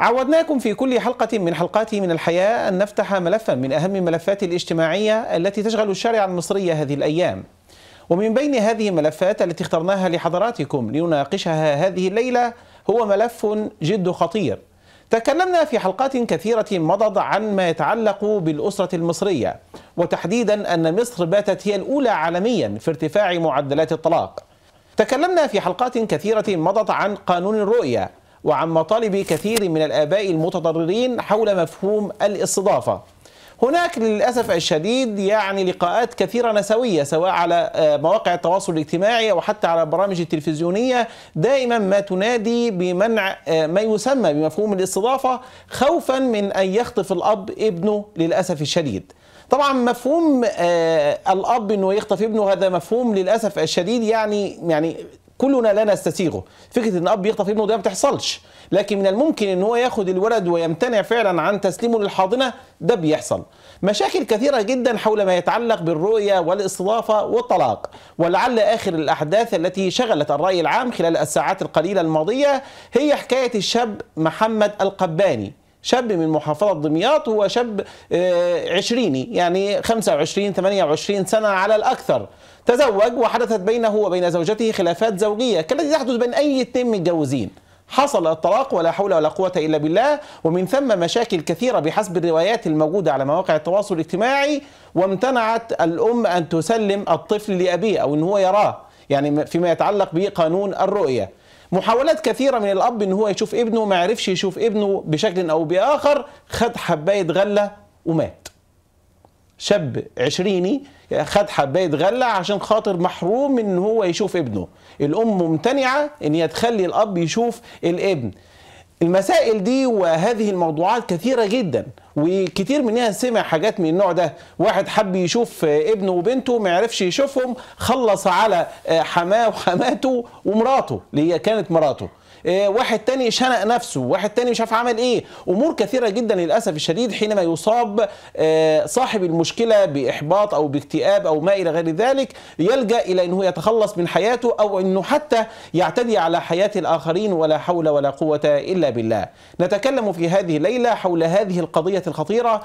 عودناكم في كل حلقة من حلقاتي من الحياة أن نفتح ملفا من أهم الملفات الاجتماعية التي تشغل الشارع المصري هذه الأيام ومن بين هذه الملفات التي اخترناها لحضراتكم لنناقشها هذه الليلة هو ملف جد خطير تكلمنا في حلقات كثيرة مضت عن ما يتعلق بالأسرة المصرية وتحديدا أن مصر باتت هي الأولى عالميا في ارتفاع معدلات الطلاق تكلمنا في حلقات كثيرة مضت عن قانون الرؤية وعن مطالب كثير من الآباء المتضررين حول مفهوم الاستضافة هناك للأسف الشديد يعني لقاءات كثيرة نسوية سواء على آه، مواقع التواصل الاجتماعي أو حتى على البرامج التلفزيونية دائما ما تنادي بمنع آه، ما يسمى بمفهوم الاستضافة خوفا من أن يخطف الأب ابنه للأسف الشديد طبعا مفهوم آه، الاب انه يخطف ابنه هذا مفهوم للاسف الشديد يعني يعني كلنا لا نستسيغه فكره ان اب يخطف ابنه ده ما بتحصلش لكن من الممكن ان هو ياخد الولد ويمتنع فعلا عن تسليمه للحاضنه ده بيحصل مشاكل كثيره جدا حول ما يتعلق بالرؤيه والاستضافه والطلاق ولعل اخر الاحداث التي شغلت الراي العام خلال الساعات القليله الماضيه هي حكايه الشاب محمد القباني شاب من محافظة دمياط هو شاب آه، عشريني يعني 25 28 سنة على الأكثر تزوج وحدثت بينه وبين زوجته خلافات زوجية كالتي تحدث بين أي اثنين متجوزين حصل الطلاق ولا حول ولا قوة إلا بالله ومن ثم مشاكل كثيرة بحسب الروايات الموجودة على مواقع التواصل الاجتماعي وامتنعت الأم أن تسلم الطفل لأبيه أو أن هو يراه يعني فيما يتعلق بقانون الرؤية محاولات كثيرة من الأب إن هو يشوف ابنه ما عرفش يشوف ابنه بشكل أو بآخر خد حباية غلة ومات شاب عشريني خد حباية غلة عشان خاطر محروم من إن هو يشوف ابنه الأم ممتنعة إن هي تخلي الأب يشوف الابن المسائل دي وهذه الموضوعات كثيرة جدا وكتير مننا سمع حاجات من النوع ده واحد حب يشوف ابنه وبنته ما عرفش يشوفهم خلص على آه، حماه وحماته ومراته اللي هي كانت مراته آه، واحد تاني شنق نفسه واحد تاني مش عارف عمل ايه امور كثيره جدا للاسف الشديد حينما يصاب آه، صاحب المشكله باحباط او باكتئاب او ما الى غير ذلك يلجا الى انه يتخلص من حياته او انه حتى يعتدي على حياه الاخرين ولا حول ولا قوه الا بالله نتكلم في هذه الليله حول هذه القضيه الخطيرة